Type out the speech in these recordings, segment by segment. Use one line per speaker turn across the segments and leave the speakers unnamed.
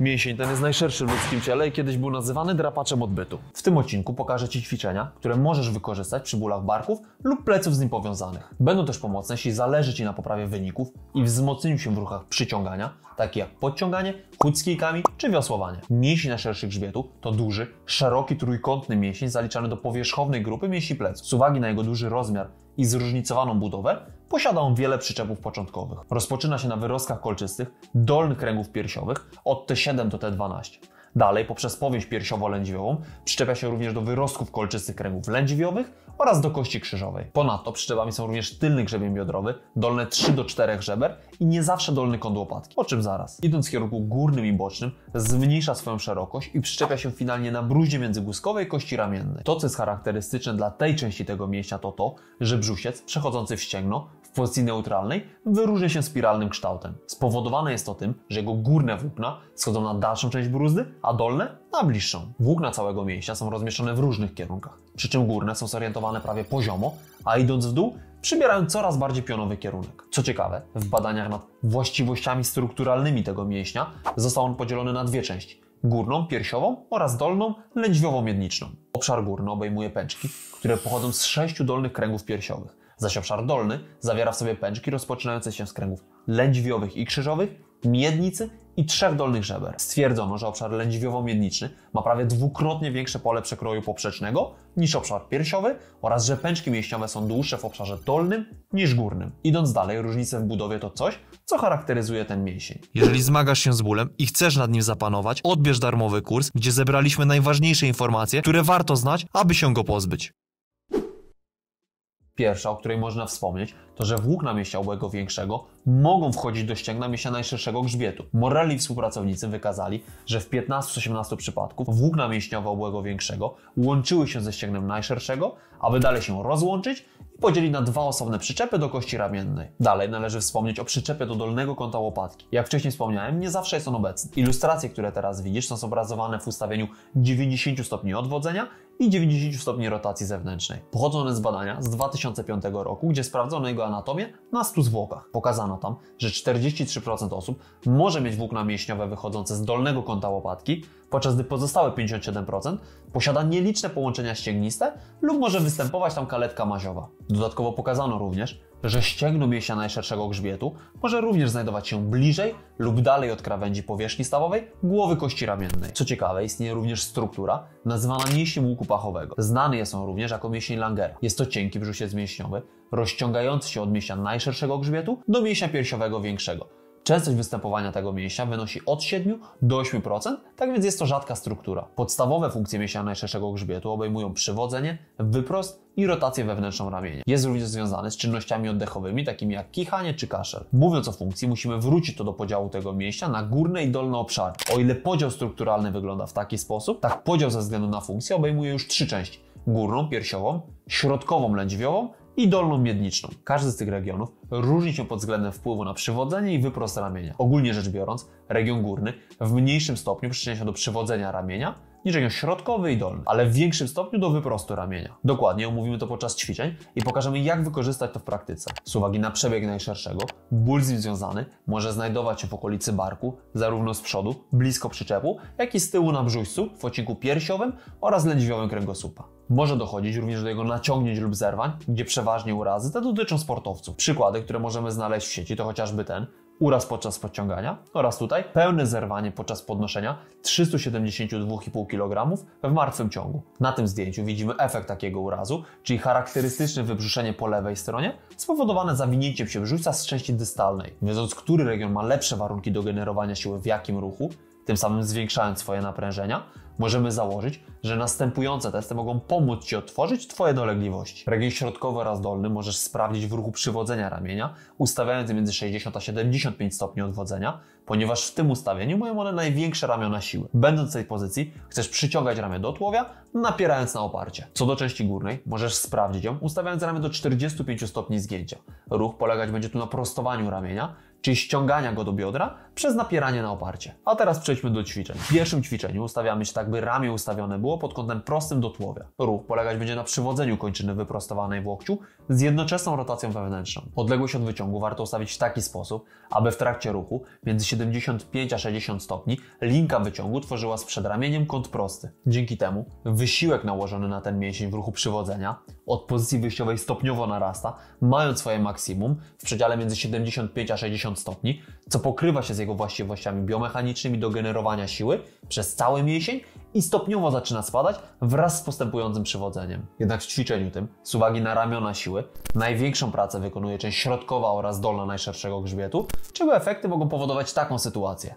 Mięsień ten jest najszerszy w ludzkim ciele i kiedyś był nazywany drapaczem odbytu. W tym odcinku pokażę Ci ćwiczenia, które możesz wykorzystać przy bólach barków lub pleców z nim powiązanych. Będą też pomocne, jeśli zależy Ci na poprawie wyników i wzmocnieniu się w ruchach przyciągania, takie jak podciąganie, chód z kijkami czy wiosłowanie. Mięsień najszerszych grzbietu to duży, szeroki, trójkątny mięsień zaliczany do powierzchownej grupy mięśni pleców. Z uwagi na jego duży rozmiar i zróżnicowaną budowę, posiada on wiele przyczepów początkowych. Rozpoczyna się na wyrostkach kolczystych, dolnych kręgów piersiowych od T7 do T12. Dalej, poprzez powięź piersiowo-lędźwiową, przyczepia się również do wyrostków kolczystych kręgów lędźwiowych oraz do kości krzyżowej. Ponadto przyczepami są również tylny grzebień biodrowy, dolne 3 do 4 żeber i nie zawsze dolny kąt łopatki, o czym zaraz. Idąc w kierunku górnym i bocznym, zmniejsza swoją szerokość i przyczepia się finalnie na bruździe międzygłuskowej kości ramiennej. To, co jest charakterystyczne dla tej części tego mięśnia, to to, że brzusiec przechodzący w ścięgno w pozycji neutralnej wyróżnia się spiralnym kształtem. Spowodowane jest to tym, że jego górne włókna schodzą na dalszą część bruzdy, a dolne na bliższą. Włókna całego mięśnia są rozmieszczone w różnych kierunkach, przy czym górne są zorientowane prawie poziomo, a idąc w dół przybierają coraz bardziej pionowy kierunek. Co ciekawe, w badaniach nad właściwościami strukturalnymi tego mięśnia został on podzielony na dwie części górną, piersiową oraz dolną, lędźwiową miedniczną. Obszar górny obejmuje pęczki, które pochodzą z sześciu dolnych kręgów piersiowych zaś obszar dolny zawiera w sobie pęczki rozpoczynające się z kręgów lędźwiowych i krzyżowych, miednicy i trzech dolnych żeber. Stwierdzono, że obszar lędźwiowo-miedniczny ma prawie dwukrotnie większe pole przekroju poprzecznego niż obszar piersiowy oraz że pęczki mięśniowe są dłuższe w obszarze dolnym niż górnym. Idąc dalej, różnice w budowie to coś, co charakteryzuje ten mięsień. Jeżeli zmagasz się z bólem i chcesz nad nim zapanować, odbierz darmowy kurs, gdzie zebraliśmy najważniejsze informacje, które warto znać, aby się go pozbyć. Pierwsza, o której można wspomnieć, to że włókna obłego większego mogą wchodzić do ścięgna mięśnia najszerszego grzbietu. Morali współpracownicy wykazali, że w 15-18 przypadków włókna mięśniowe obłego większego łączyły się ze ścięgnem najszerszego, aby dalej się rozłączyć podzieli na dwa osobne przyczepy do kości ramiennej. Dalej należy wspomnieć o przyczepie do dolnego kąta łopatki. Jak wcześniej wspomniałem, nie zawsze jest on obecny. Ilustracje, które teraz widzisz, są zobrazowane w ustawieniu 90 stopni odwodzenia i 90 stopni rotacji zewnętrznej. Pochodzą one z badania z 2005 roku, gdzie sprawdzono jego anatomię na 100 zwłokach. Pokazano tam, że 43% osób może mieć włókna mięśniowe wychodzące z dolnego kąta łopatki, podczas gdy pozostałe 57% posiada nieliczne połączenia ścięgniste lub może występować tam kaletka maziowa. Dodatkowo pokazano również, że ścięgno mięśnia najszerszego grzbietu może również znajdować się bliżej lub dalej od krawędzi powierzchni stawowej głowy kości ramiennej. Co ciekawe, istnieje również struktura nazywana mięśniem łuku pachowego. Znany jest on również jako mięsień Langera. Jest to cienki brzusiec mięśniowy, rozciągający się od mięśnia najszerszego grzbietu do mięśnia piersiowego większego Częstość występowania tego mięśnia wynosi od 7 do 8%, tak więc jest to rzadka struktura. Podstawowe funkcje mięśnia najszerszego grzbietu obejmują przywodzenie, wyprost i rotację wewnętrzną ramienia. Jest również związany z czynnościami oddechowymi, takimi jak kichanie czy kaszel. Mówiąc o funkcji, musimy wrócić to do podziału tego mięśnia na górne i dolne obszary. O ile podział strukturalny wygląda w taki sposób, tak podział ze względu na funkcję obejmuje już trzy części. Górną, piersiową, środkową, lędźwiową i Dolną Miedniczną. Każdy z tych regionów różni się pod względem wpływu na przywodzenie i wyprost ramienia. Ogólnie rzecz biorąc, region górny w mniejszym stopniu przyczynia się do przywodzenia ramienia, niżej środkowy i dolny, ale w większym stopniu do wyprostu ramienia. Dokładnie omówimy to podczas ćwiczeń i pokażemy jak wykorzystać to w praktyce. Z uwagi na przebieg najszerszego, ból z nim związany może znajdować się w okolicy barku, zarówno z przodu, blisko przyczepu, jak i z tyłu na brzuźcu, w odcinku piersiowym oraz lędźwiowym kręgosłupa. Może dochodzić również do jego naciągnięć lub zerwań, gdzie przeważnie urazy te dotyczą sportowców. Przykłady, które możemy znaleźć w sieci to chociażby ten, uraz podczas podciągania oraz tutaj pełne zerwanie podczas podnoszenia 372,5 kg w martwym ciągu. Na tym zdjęciu widzimy efekt takiego urazu, czyli charakterystyczne wybrzuszenie po lewej stronie spowodowane zawinięciem się brzucha z części dystalnej. Wiedząc, który region ma lepsze warunki do generowania siły w jakim ruchu, tym samym zwiększając swoje naprężenia, możemy założyć, że następujące testy mogą pomóc Ci otworzyć Twoje dolegliwości. Region środkowy oraz dolny możesz sprawdzić w ruchu przywodzenia ramienia, ustawiając między 60 a 75 stopni odwodzenia, ponieważ w tym ustawieniu mają one największe ramiona siły. Będąc w tej pozycji, chcesz przyciągać ramię do tułowia, napierając na oparcie. Co do części górnej, możesz sprawdzić ją, ustawiając ramię do 45 stopni zgięcia. Ruch polegać będzie tu na prostowaniu ramienia, czyli ściągania go do biodra przez napieranie na oparcie. A teraz przejdźmy do ćwiczeń. W pierwszym ćwiczeniu ustawiamy się tak, by ramię ustawione było pod kątem prostym do tułowia. Ruch polegać będzie na przywodzeniu kończyny wyprostowanej w łokciu z jednoczesną rotacją wewnętrzną. Odległość od wyciągu warto ustawić w taki sposób, aby w trakcie ruchu między 75 a 60 stopni linka wyciągu tworzyła z przedramieniem kąt prosty. Dzięki temu wysiłek nałożony na ten mięsień w ruchu przywodzenia od pozycji wyjściowej stopniowo narasta, mając swoje maksimum w przedziale między 75 a 60 stopni, co pokrywa się z jego właściwościami biomechanicznymi do generowania siły przez cały mięsień i stopniowo zaczyna spadać wraz z postępującym przywodzeniem. Jednak w ćwiczeniu tym, z uwagi na ramiona siły, największą pracę wykonuje część środkowa oraz dolna najszerszego grzbietu, czego efekty mogą powodować taką sytuację.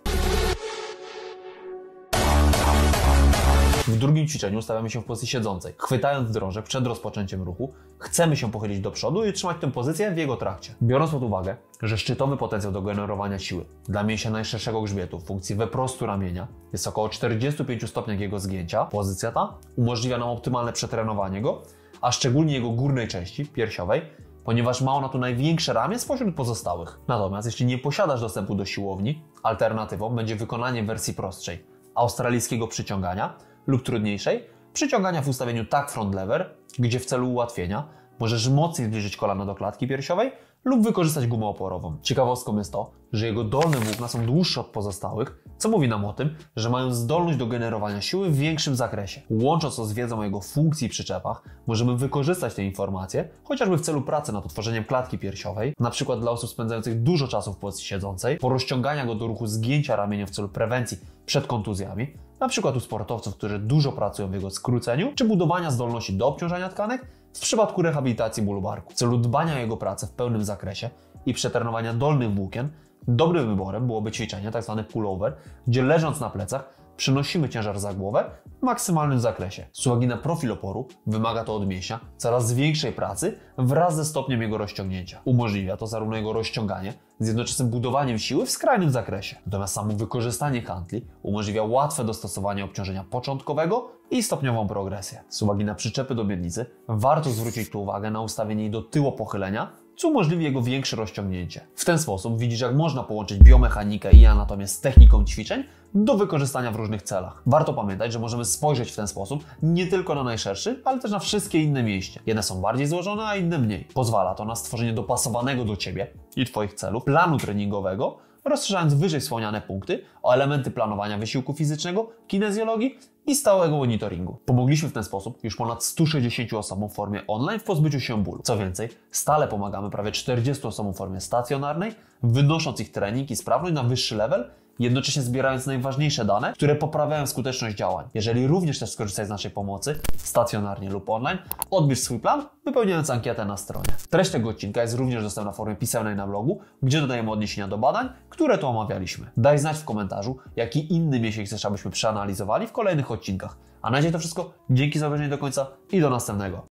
W drugim ćwiczeniu stawiamy się w pozycji siedzącej. Chwytając drążek przed rozpoczęciem ruchu, chcemy się pochylić do przodu i trzymać tę pozycję w jego trakcie. Biorąc pod uwagę, że szczytowy potencjał do generowania siły dla mięsia najszerszego grzbietu w funkcji wyprostu ramienia jest około 45 stopni jego zgięcia, pozycja ta umożliwia nam optymalne przetrenowanie go, a szczególnie jego górnej części, piersiowej, ponieważ ma ona tu największe ramię spośród pozostałych. Natomiast jeśli nie posiadasz dostępu do siłowni, alternatywą będzie wykonanie wersji prostszej australijskiego przyciągania, lub trudniejszej, przyciągania w ustawieniu tak front lever, gdzie w celu ułatwienia możesz mocniej zbliżyć kolano do klatki piersiowej, lub wykorzystać gumę oporową. Ciekawostką jest to, że jego dolne włókna są dłuższe od pozostałych, co mówi nam o tym, że mają zdolność do generowania siły w większym zakresie. Łącząc to z wiedzą o jego funkcji i przyczepach, możemy wykorzystać te informacje, chociażby w celu pracy nad utworzeniem klatki piersiowej, na przykład dla osób spędzających dużo czasu w pozycji siedzącej, porozciągania go do ruchu zgięcia ramienia w celu prewencji przed kontuzjami, na przykład u sportowców, którzy dużo pracują w jego skróceniu, czy budowania zdolności do obciążania tkanek, w przypadku rehabilitacji bólu barku. W celu dbania o jego pracę w pełnym zakresie i przetrenowania dolnych włókien, dobrym wyborem byłoby ćwiczenie tzw. Tak pullover, gdzie leżąc na plecach przenosimy ciężar za głowę w maksymalnym zakresie. Z uwagi na profil oporu wymaga to od mięśnia coraz większej pracy wraz ze stopniem jego rozciągnięcia. Umożliwia to zarówno jego rozciąganie z jednoczesnym budowaniem siły w skrajnym zakresie. Natomiast samo wykorzystanie kantli umożliwia łatwe dostosowanie obciążenia początkowego i stopniową progresję. Z uwagi na przyczepy do miednicy warto zwrócić tu uwagę na ustawienie jej do tyłu pochylenia co umożliwi jego większe rozciągnięcie. W ten sposób widzisz, jak można połączyć biomechanikę i anatomię z techniką ćwiczeń do wykorzystania w różnych celach. Warto pamiętać, że możemy spojrzeć w ten sposób nie tylko na najszerszy, ale też na wszystkie inne mięśnie. Jedne są bardziej złożone, a inne mniej. Pozwala to na stworzenie dopasowanego do Ciebie i Twoich celów planu treningowego, rozszerzając wyżej wspomniane punkty o elementy planowania wysiłku fizycznego, kinezjologii i stałego monitoringu. Pomogliśmy w ten sposób już ponad 160 osobom w formie online w pozbyciu się bólu. Co więcej, stale pomagamy prawie 40 osobom w formie stacjonarnej, wynosząc ich trening i sprawność na wyższy level jednocześnie zbierając najważniejsze dane, które poprawiają skuteczność działań. Jeżeli również też skorzystać z naszej pomocy, stacjonarnie lub online, odbierz swój plan, wypełniając ankietę na stronie. Treść tego odcinka jest również dostępna w formie pisemnej na blogu, gdzie dodajemy odniesienia do badań, które tu omawialiśmy. Daj znać w komentarzu, jaki inny miesiąc chcesz, abyśmy przeanalizowali w kolejnych odcinkach. A na dziś to wszystko. Dzięki za obejrzenie do końca i do następnego.